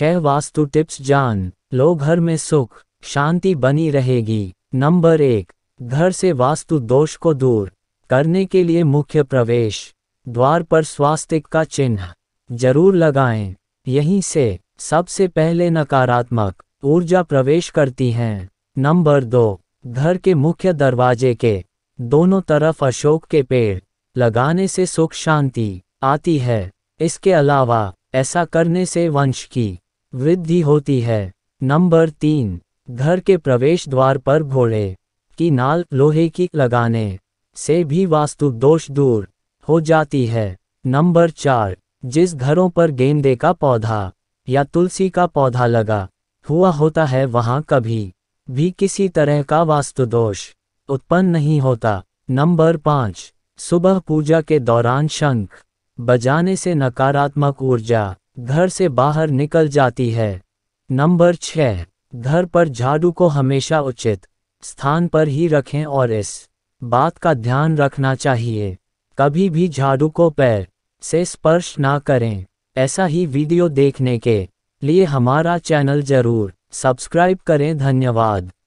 छह वास्तु टिप्स जान लो घर में सुख शांति बनी रहेगी नंबर एक घर से वास्तु दोष को दूर करने के लिए मुख्य प्रवेश द्वार पर स्वास्तिक का चिन्ह जरूर लगाएं। यहीं से सबसे पहले नकारात्मक ऊर्जा प्रवेश करती हैं नंबर दो घर के मुख्य दरवाजे के दोनों तरफ अशोक के पेड़ लगाने से सुख शांति आती है इसके अलावा ऐसा करने से वंश की वृद्धि होती है नंबर तीन घर के प्रवेश द्वार पर घोड़े की नाल लोहे की लगाने से भी वास्तु दोष दूर हो जाती है नंबर चार जिस घरों पर गेंदे का पौधा या तुलसी का पौधा लगा हुआ होता है वहां कभी भी किसी तरह का वास्तु दोष उत्पन्न नहीं होता नंबर पाँच सुबह पूजा के दौरान शंख बजाने से नकारात्मक ऊर्जा घर से बाहर निकल जाती है नंबर छः घर पर झाड़ू को हमेशा उचित स्थान पर ही रखें और इस बात का ध्यान रखना चाहिए कभी भी झाड़ू को पैर से स्पर्श ना करें ऐसा ही वीडियो देखने के लिए हमारा चैनल जरूर सब्सक्राइब करें धन्यवाद